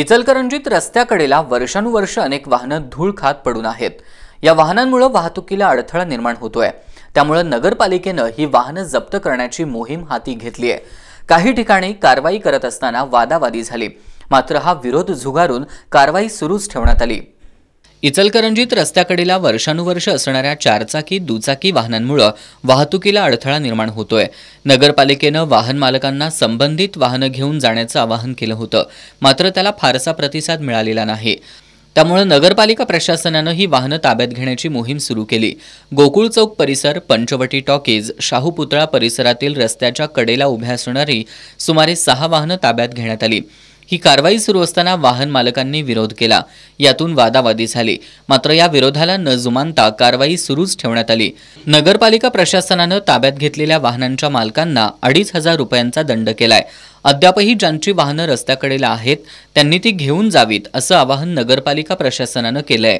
इचलकरंजीत रस्त्याकडेला वर्षानुवर्ष अनेक वाहनं धूळ खात पडून आहेत या वाहनांमुळे वाहतुकीला अडथळा निर्माण होतोय त्यामुळे नगरपालिकेनं ही वाहनं जप्त करण्याची मोहीम हाती घेतली आहे काही ठिकाणी कारवाई करत असताना वादावादी झाली मात्र हा विरोध झुगारून कारवाई सुरूच ठेवण्यात आली इचलकरंजीत रस्त्याकडेला वर्षानुवर्ष असणाऱ्या चारचाकी दुचाकी वाहनांमुळे वाहतुकीला अडथळा निर्माण होतोय नगरपालिकेनं वाहन मालकांना संबंधित वाहनं घेऊन जाण्याचं आवाहन केलं होतं मात्र त्याला फारसा प्रतिसाद मिळालेला नाही त्यामुळे नगरपालिका प्रशासनानं ही वाहनं ताब्यात घेण्याची मोहीम सुरू केली गोकुळ चौक परिसर पंचवटी टॉकीज शाहूपुतळा परिसरातील रस्त्याच्या कडेला उभ्या असणारी सुमारे सहा वाहनं ताब्यात घेण्यात आली ही कारवाई सुरू असताना वाहन मालकांनी विरोध केला यातून वादावादी झाली मात्र या विरोधाला न जुमानता कारवाई सुरूच ठेवण्यात आली नगरपालिका प्रशासनानं ताब्यात घेतलेल्या वाहनांच्या मालकांना अडीच हजार रुपयांचा दंड केलाय अद्यापही ज्यांची वाहनं रस्त्याकडेला आहेत त्यांनी ती घेऊन जावीत असं आवाहन नगरपालिका प्रशासनानं केलंय